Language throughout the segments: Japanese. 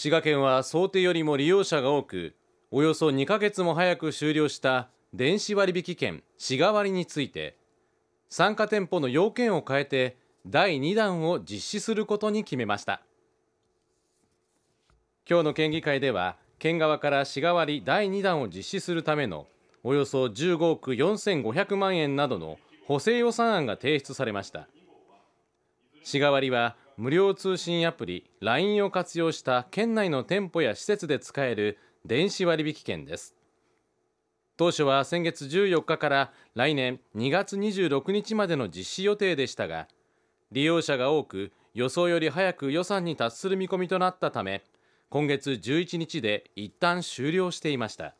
滋賀県は想定よりも利用者が多くおよそ2ヶ月も早く終了した電子割引券滋賀割について参加店舗の要件を変えて第2弾を実施することに決めました今日の県議会では県側から滋賀割第2弾を実施するためのおよそ15億4500万円などの補正予算案が提出されました滋賀割は無料通信アプリ LINE を活用した県内の店舗や施設で使える電子割引券です当初は先月14日から来年2月26日までの実施予定でしたが利用者が多く予想より早く予算に達する見込みとなったため今月11日で一旦終了していました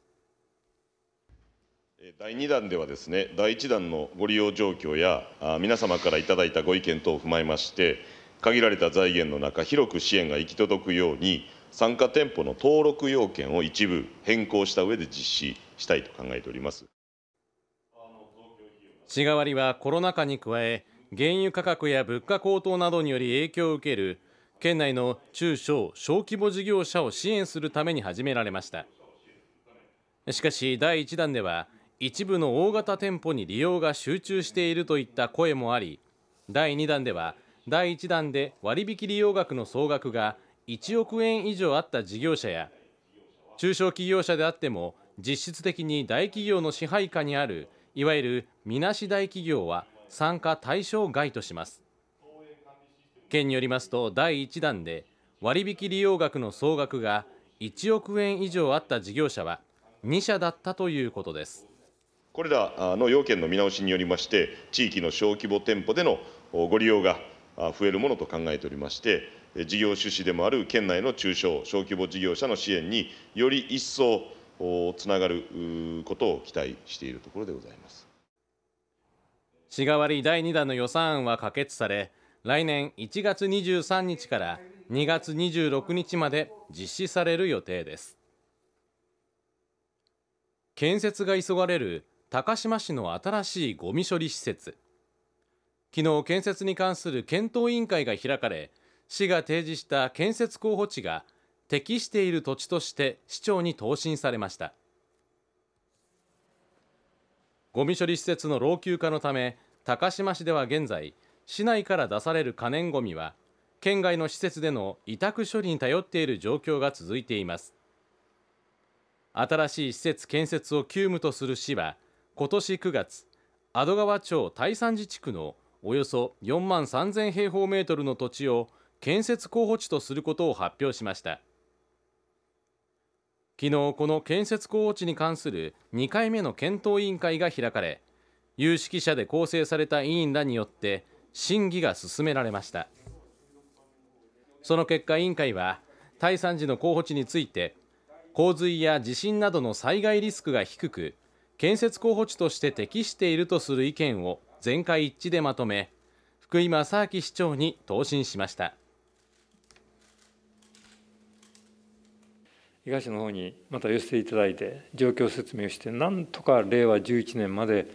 第2弾ではですね第1弾のご利用状況や皆様からいただいたご意見等を踏まえまして限られた財源の中広く支援が行き届くように参加店舗の登録要件を一部変更した上で実施したいと考えております市代わりはコロナ禍に加え原油価格や物価高騰などにより影響を受ける県内の中小・小規模事業者を支援するために始められましたしかし第1弾では一部の大型店舗に利用が集中しているといった声もあり第2弾では第1弾で割引利用額の総額が1億円以上あった事業者や中小企業者であっても実質的に大企業の支配下にあるいわゆるみなし大企業は参加対象外とします県によりますと第1弾で割引利用額の総額が1億円以上あった事業者は2社だったということですこれらの要件の見直しによりまして地域の小規模店舗でのご利用が増えるものと考えておりまして、事業趣旨でもある県内の中小・小規模事業者の支援により一層つながることを期待しているところでございます市わり第2弾の予算案は可決され来年1月23日から2月26日まで実施される予定です建設が急がれる高島市の新しいごみ処理施設昨日建設に関する検討委員会が開かれ市が提示した建設候補地が適している土地として市長に答申されましたゴミ処理施設の老朽化のため高島市では現在市内から出される可燃ごみは県外の施設での委託処理に頼っている状況が続いています新しい施設建設を急務とする市は今年9月、アド川町大山寺地区のおよそ4万3000平方メートルの土地を建設候補地とすることを発表しました昨日この建設候補地に関する2回目の検討委員会が開かれ有識者で構成された委員らによって審議が進められましたその結果委員会は第3時の候補地について洪水や地震などの災害リスクが低く建設候補地として適しているとする意見を全会一致でまとめ福井正明市長に答申しました東の方にまた寄せていただいて状況説明をしてなんとか令和11年まで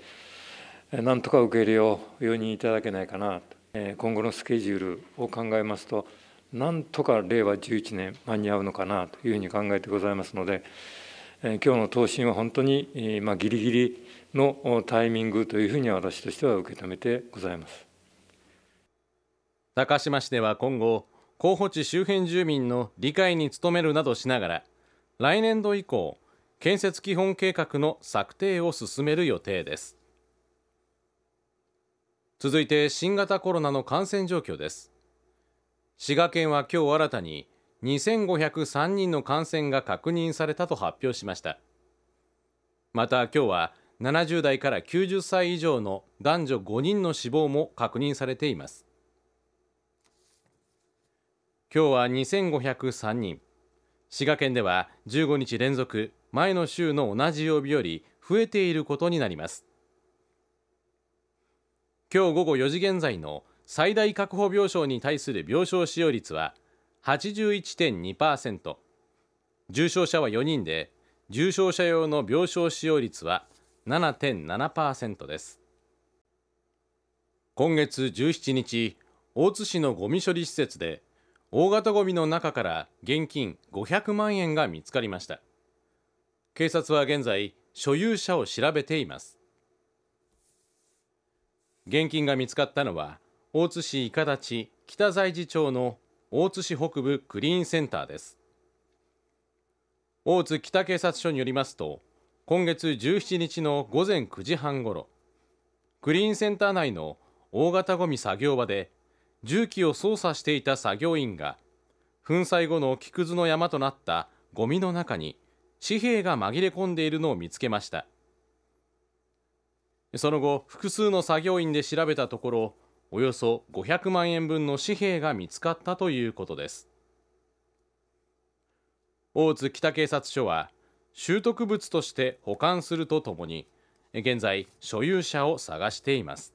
なんとか受け入れを容認いただけないかなと今後のスケジュールを考えますとなんとか令和11年間に合うのかなというふうに考えてございますので。今日の答申は本当に、まあ、ギリギリのタイミングというふうに私としては受け止めてございます高島市では今後候補地周辺住民の理解に努めるなどしながら来年度以降建設基本計画の策定を進める予定です続いて新型コロナの感染状況です滋賀県は今日新たに2503人の感染が確認されたと発表しましたまた今日は70代から90歳以上の男女5人の死亡も確認されています今日は2503人滋賀県では15日連続前の週の同じ曜日より増えていることになります今日午後4時現在の最大確保病床に対する病床使用率は81.2%重症者は4人で重症者用の病床使用率は7.7%です今月17日大津市のゴミ処理施設で大型ゴミの中から現金500万円が見つかりました警察は現在所有者を調べています現金が見つかったのは大津市伊香立北在寺町の大津市北部クリーンセンターです大津北警察署によりますと今月17日の午前9時半ごろクリーンセンター内の大型ごみ作業場で重機を操作していた作業員が粉砕後の木くずの山となったゴミの中に紙幣が紛れ込んでいるのを見つけましたその後複数の作業員で調べたところおよそ500万円分の紙幣が見つかったということです大津北警察署は拾得物として保管するとともに現在所有者を探しています